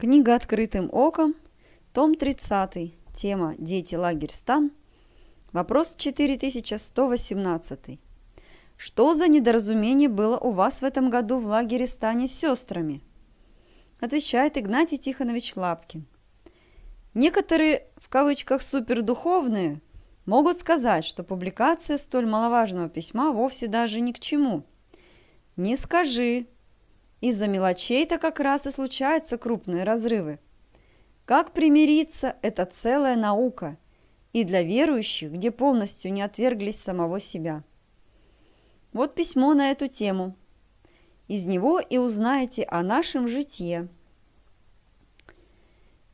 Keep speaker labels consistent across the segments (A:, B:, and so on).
A: Книга «Открытым оком», том 30, тема «Дети лагерь Стан», вопрос 4118. Что за недоразумение было у вас в этом году в лагере Стане с сестрами? Отвечает Игнатий Тихонович Лапкин. Некоторые, в кавычках, супердуховные могут сказать, что публикация столь маловажного письма вовсе даже ни к чему. Не скажи, из-за мелочей-то как раз и случаются крупные разрывы. Как примириться – это целая наука. И для верующих, где полностью не отверглись самого себя. Вот письмо на эту тему. Из него и узнаете о нашем житье.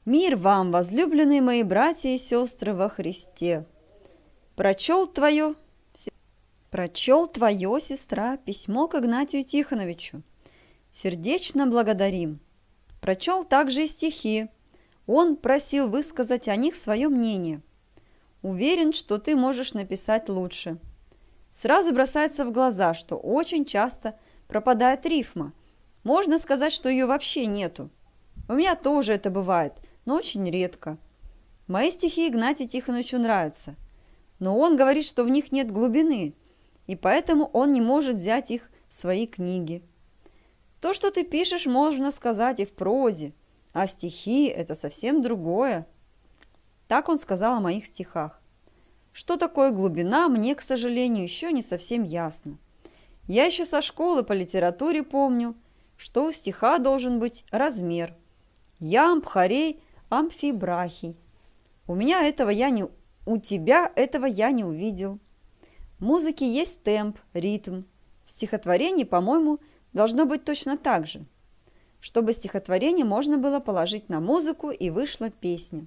A: «Мир вам, возлюбленные мои братья и сестры во Христе! Прочел твое, прочел твое, сестра, письмо к Игнатию Тихоновичу сердечно благодарим. Прочел также и стихи. Он просил высказать о них свое мнение. Уверен, что ты можешь написать лучше. Сразу бросается в глаза, что очень часто пропадает рифма. Можно сказать, что ее вообще нету. У меня тоже это бывает, но очень редко. Мои стихи Игнатию Тихоновичу нравятся. Но он говорит, что в них нет глубины, и поэтому он не может взять их в свои книги. То, что ты пишешь, можно сказать и в прозе, а стихи – это совсем другое. Так он сказал о моих стихах. Что такое глубина, мне, к сожалению, еще не совсем ясно. Я еще со школы по литературе помню, что у стиха должен быть размер. Ямб, хорей, амфибрахий. У меня этого я не... У тебя этого я не увидел. В музыке есть темп, ритм. В стихотворении, по-моему, Должно быть точно так же, чтобы стихотворение можно было положить на музыку и вышла песня.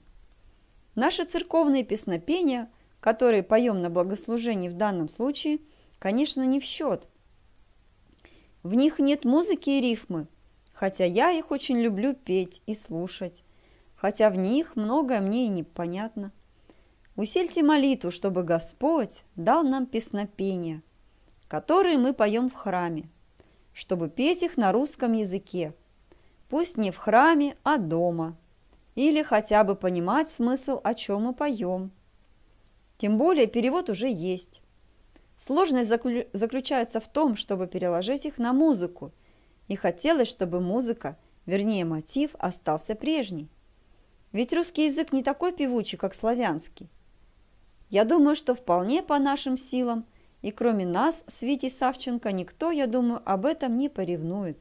A: Наши церковные песнопения, которые поем на благослужении в данном случае, конечно, не в счет. В них нет музыки и рифмы, хотя я их очень люблю петь и слушать, хотя в них многое мне и непонятно. Усильте молитву, чтобы Господь дал нам песнопения, которые мы поем в храме, чтобы петь их на русском языке, пусть не в храме, а дома, или хотя бы понимать смысл, о чем мы поем. Тем более перевод уже есть. Сложность заклю... заключается в том, чтобы переложить их на музыку, и хотелось, чтобы музыка, вернее мотив, остался прежний. Ведь русский язык не такой певучий, как славянский. Я думаю, что вполне по нашим силам – и кроме нас, с Савченко, никто, я думаю, об этом не поревнует.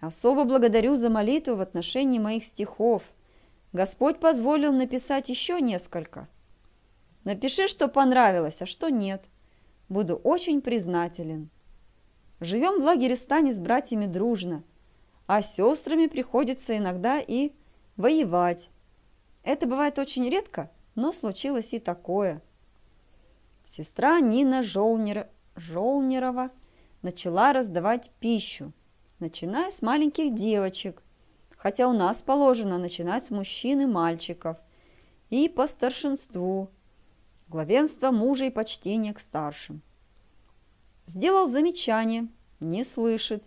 A: Особо благодарю за молитву в отношении моих стихов. Господь позволил написать еще несколько. Напиши, что понравилось, а что нет. Буду очень признателен. Живем в лагере Стане с братьями дружно, а с сестрами приходится иногда и воевать. Это бывает очень редко, но случилось и такое – Сестра Нина Жолнер... Жолнерова начала раздавать пищу, начиная с маленьких девочек, хотя у нас положено начинать с мужчин и мальчиков, и по старшинству, главенство мужа и почтение к старшим. Сделал замечание, не слышит,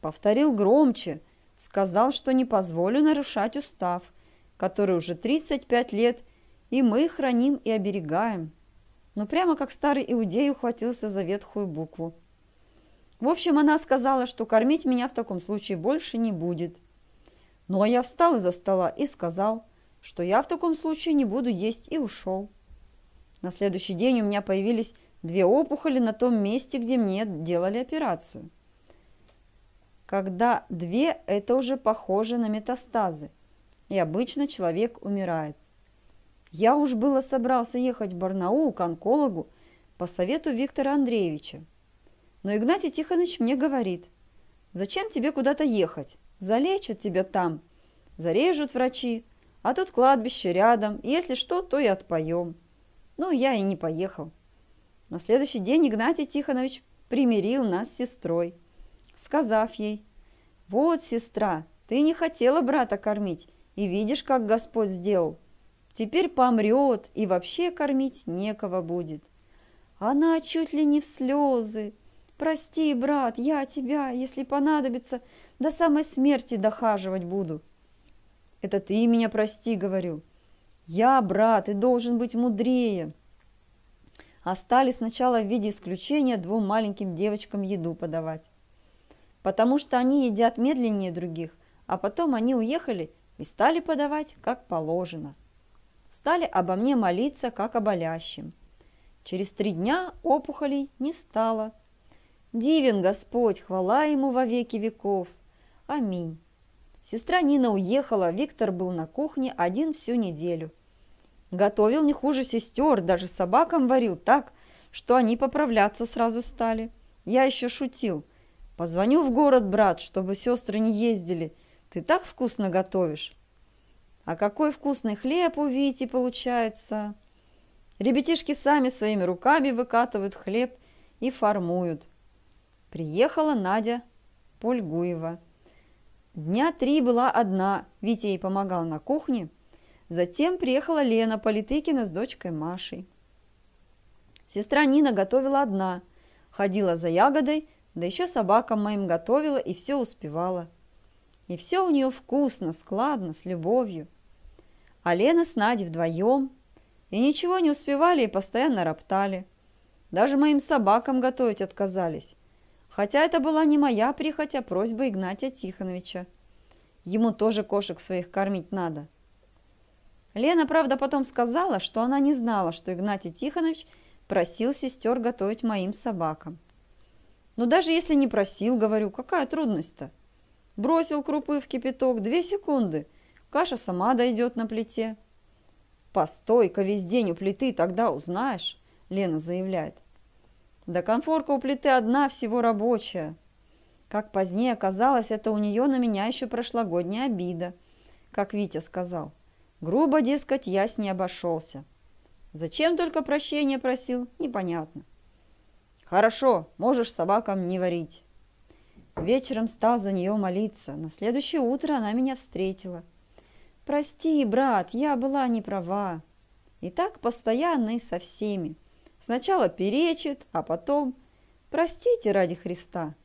A: повторил громче, сказал, что не позволю нарушать устав, который уже 35 лет и мы храним и оберегаем но прямо как старый иудей ухватился за ветхую букву. В общем, она сказала, что кормить меня в таком случае больше не будет. Ну, а я встал из-за стола и сказал, что я в таком случае не буду есть, и ушел. На следующий день у меня появились две опухоли на том месте, где мне делали операцию. Когда две, это уже похоже на метастазы, и обычно человек умирает. Я уж было собрался ехать в Барнаул к онкологу по совету Виктора Андреевича. Но Игнатий Тихонович мне говорит, «Зачем тебе куда-то ехать? Залечат тебя там. Зарежут врачи. А тут кладбище рядом. Если что, то и отпоем». Ну, я и не поехал. На следующий день Игнатий Тихонович примирил нас с сестрой, сказав ей, «Вот, сестра, ты не хотела брата кормить, и видишь, как Господь сделал». Теперь помрет, и вообще кормить некого будет. Она чуть ли не в слезы. Прости, брат, я тебя, если понадобится, до самой смерти дохаживать буду. Это ты меня прости, говорю. Я, брат, и должен быть мудрее. А стали сначала в виде исключения двум маленьким девочкам еду подавать. Потому что они едят медленнее других, а потом они уехали и стали подавать, как положено стали обо мне молиться, как о болящем. Через три дня опухолей не стало. Дивен Господь, хвала ему во веки веков. Аминь. Сестра Нина уехала, Виктор был на кухне один всю неделю. Готовил не хуже сестер, даже собакам варил так, что они поправляться сразу стали. Я еще шутил. Позвоню в город, брат, чтобы сестры не ездили. Ты так вкусно готовишь. А какой вкусный хлеб у Вити получается! Ребятишки сами своими руками выкатывают хлеб и формуют. Приехала Надя Польгуева. Дня три была одна, Витя ей помогал на кухне. Затем приехала Лена Политыкина с дочкой Машей. Сестра Нина готовила одна, ходила за ягодой, да еще собакам моим готовила и все успевала. И все у нее вкусно, складно, с любовью – а Лена с Надей вдвоем. И ничего не успевали и постоянно роптали. Даже моим собакам готовить отказались. Хотя это была не моя прихоть, а просьба Игнатия Тихоновича. Ему тоже кошек своих кормить надо. Лена, правда, потом сказала, что она не знала, что Игнатий Тихонович просил сестер готовить моим собакам. Но «Ну, даже если не просил, говорю, какая трудность-то? Бросил крупы в кипяток, две секунды – Каша сама дойдет на плите. «Постой-ка весь день у плиты, тогда узнаешь», – Лена заявляет. «Да конфорка у плиты одна, всего рабочая». Как позднее оказалось, это у нее на меня еще прошлогодняя обида, как Витя сказал. Грубо, дескать, я с ней обошелся. Зачем только прощения просил, непонятно. «Хорошо, можешь собакам не варить». Вечером стал за нее молиться. На следующее утро она меня встретила – «Прости, брат, я была не права». И так постоянно и со всеми. Сначала перечит, а потом «Простите ради Христа».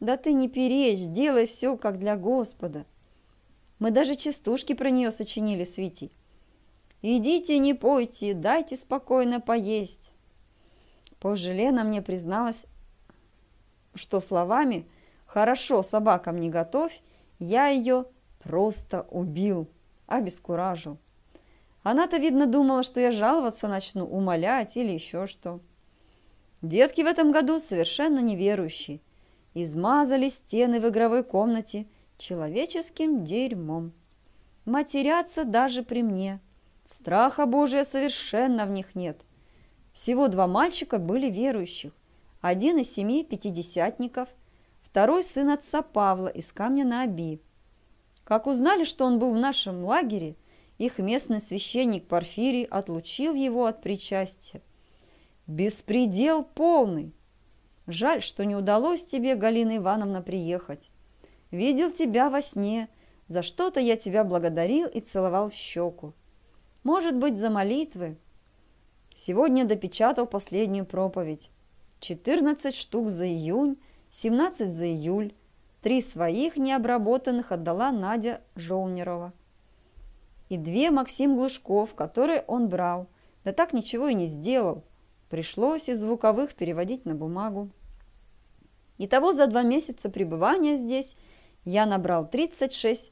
A: Да ты не перечь, делай все, как для Господа. Мы даже частушки про нее сочинили с Витей. «Идите, не пойте, дайте спокойно поесть». Позже Лена мне призналась, что словами «хорошо, собакам не готовь», я ее просто убил обескуражил. Она-то, видно, думала, что я жаловаться начну, умолять или еще что. Детки в этом году совершенно неверующие. Измазали стены в игровой комнате человеческим дерьмом. Матерятся даже при мне. Страха Божия совершенно в них нет. Всего два мальчика были верующих. Один из семи пятидесятников, второй сын отца Павла из камня на Оби. Как узнали, что он был в нашем лагере, их местный священник Порфирий отлучил его от причастия. Беспредел полный! Жаль, что не удалось тебе, Галина Ивановна, приехать. Видел тебя во сне, за что-то я тебя благодарил и целовал в щеку. Может быть, за молитвы. Сегодня допечатал последнюю проповедь. 14 штук за июнь, 17 за июль, Три своих необработанных отдала Надя Жолнерова. И две Максим Глушков, которые он брал. Да так ничего и не сделал. Пришлось из звуковых переводить на бумагу. Итого за два месяца пребывания здесь я набрал 36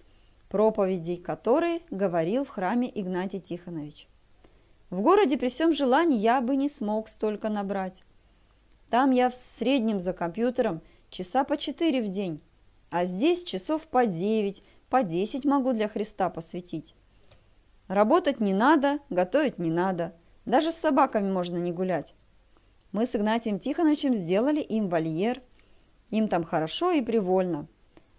A: проповедей, которые говорил в храме Игнатий Тихонович. В городе при всем желании я бы не смог столько набрать. Там я в среднем за компьютером часа по четыре в день, а здесь часов по девять, по десять могу для Христа посвятить. Работать не надо, готовить не надо. Даже с собаками можно не гулять. Мы с Игнатием Тихоновичем сделали им вольер. Им там хорошо и привольно.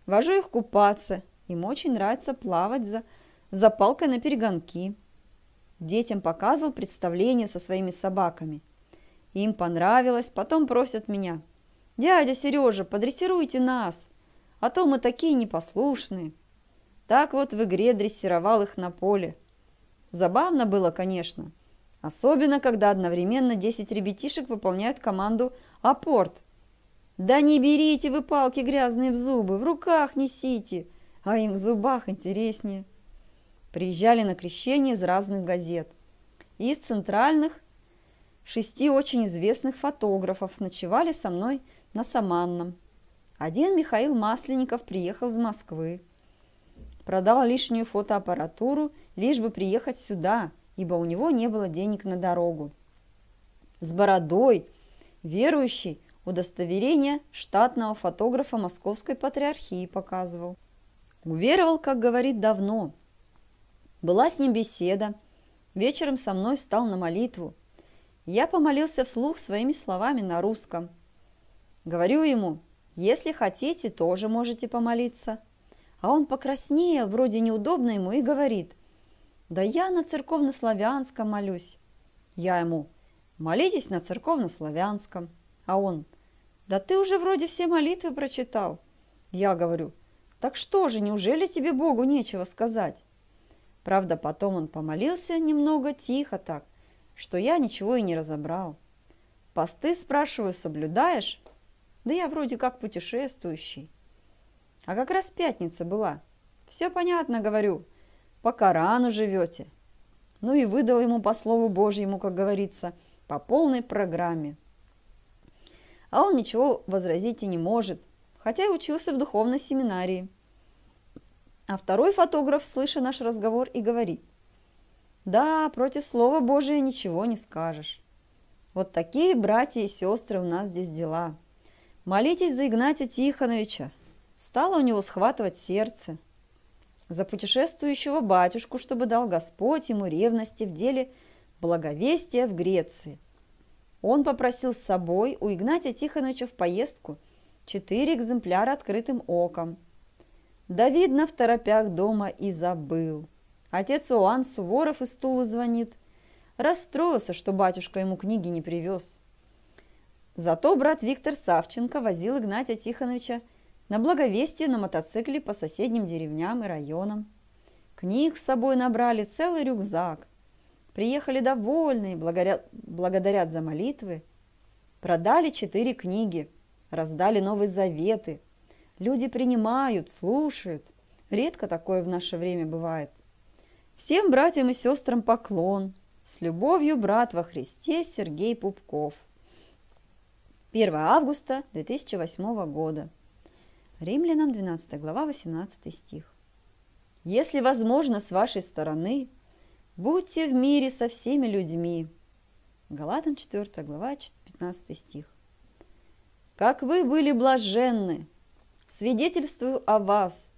A: Вожу их купаться. Им очень нравится плавать за, за палкой на перегонки. Детям показывал представление со своими собаками. Им понравилось, потом просят меня. «Дядя Сережа, подрессируйте нас!» а то мы такие непослушные. Так вот в игре дрессировал их на поле. Забавно было, конечно. Особенно, когда одновременно 10 ребятишек выполняют команду «Апорт». Да не берите вы палки грязные в зубы, в руках несите, а им в зубах интереснее. Приезжали на крещение из разных газет. Из центральных шести очень известных фотографов ночевали со мной на Саманном. Один Михаил Масленников приехал из Москвы. Продал лишнюю фотоаппаратуру, лишь бы приехать сюда, ибо у него не было денег на дорогу. С бородой, верующий, удостоверение штатного фотографа Московской Патриархии показывал. Уверовал, как говорит, давно. Была с ним беседа. Вечером со мной встал на молитву. Я помолился вслух своими словами на русском. Говорю ему, если хотите, тоже можете помолиться». А он покраснее, вроде неудобно ему, и говорит, «Да я на церковнославянском молюсь». Я ему, «Молитесь на церковнославянском». А он, «Да ты уже вроде все молитвы прочитал». Я говорю, «Так что же, неужели тебе Богу нечего сказать?» Правда, потом он помолился немного тихо так, что я ничего и не разобрал. «Посты, спрашиваю, соблюдаешь?» Да я вроде как путешествующий. А как раз пятница была. Все понятно, говорю. По Корану живете. Ну и выдал ему по слову Божьему, как говорится, по полной программе. А он ничего возразить и не может, хотя и учился в духовной семинарии. А второй фотограф, слыша наш разговор, и говорит. Да, против Слова Божия ничего не скажешь. Вот такие братья и сестры у нас здесь дела. Молитесь за Игнатия Тихоновича. Стало у него схватывать сердце. За путешествующего батюшку, чтобы дал Господь ему ревности в деле благовестия в Греции. Он попросил с собой у Игнатия Тихоновича в поездку четыре экземпляра открытым оком. Да видно в торопях дома и забыл. Отец Уан Суворов из Тулы звонит. Расстроился, что батюшка ему книги не привез. Зато брат Виктор Савченко возил Игнатия Тихоновича на благовестие на мотоцикле по соседним деревням и районам. Книг с собой набрали целый рюкзак. Приехали довольные, благодаря... благодарят за молитвы. Продали четыре книги, раздали Новые Заветы. Люди принимают, слушают. Редко такое в наше время бывает. Всем братьям и сестрам поклон. С любовью, брат во Христе Сергей Пупков. 1 августа 2008 года. Римлянам 12 глава 18 стих. Если возможно с вашей стороны, будьте в мире со всеми людьми. Галатам 4 глава 15 стих. Как вы были блаженны, свидетельствую о вас,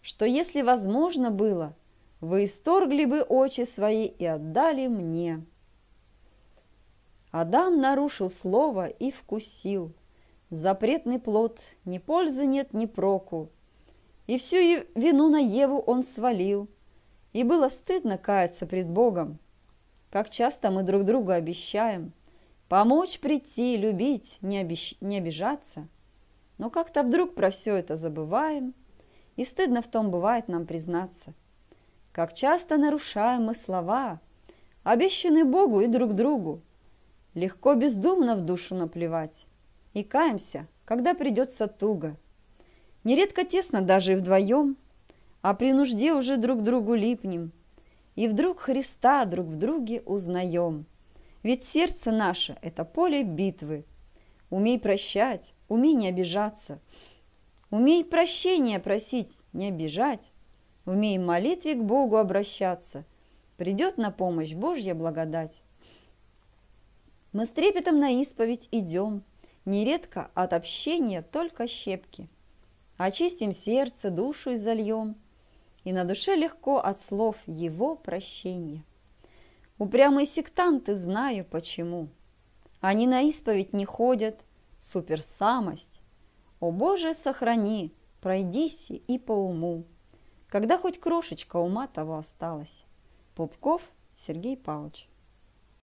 A: что если возможно было, вы исторгли бы очи свои и отдали мне. Адам нарушил слово и вкусил. Запретный плод, ни пользы нет, ни проку. И всю вину на Еву он свалил. И было стыдно каяться пред Богом. Как часто мы друг другу обещаем. Помочь прийти, любить, не, обещ... не обижаться. Но как-то вдруг про все это забываем. И стыдно в том бывает нам признаться. Как часто нарушаем мы слова, обещанные Богу и друг другу. Легко бездумно в душу наплевать. И каемся, когда придется туго. Нередко тесно даже и вдвоем, а при нужде уже друг другу липнем. И вдруг Христа друг в друге узнаем. Ведь сердце наше – это поле битвы. Умей прощать, умей не обижаться. Умей прощения просить, не обижать. Умей в молитве к Богу обращаться. Придет на помощь Божья благодать. Мы с трепетом на исповедь идем, нередко от общения только щепки. Очистим сердце, душу и зальем, и на душе легко от слов его прощения. Упрямые сектанты знаю почему. Они на исповедь не ходят, суперсамость. О Боже, сохрани, пройдись и по уму, когда хоть крошечка ума того осталась. Пупков Сергей Павлович.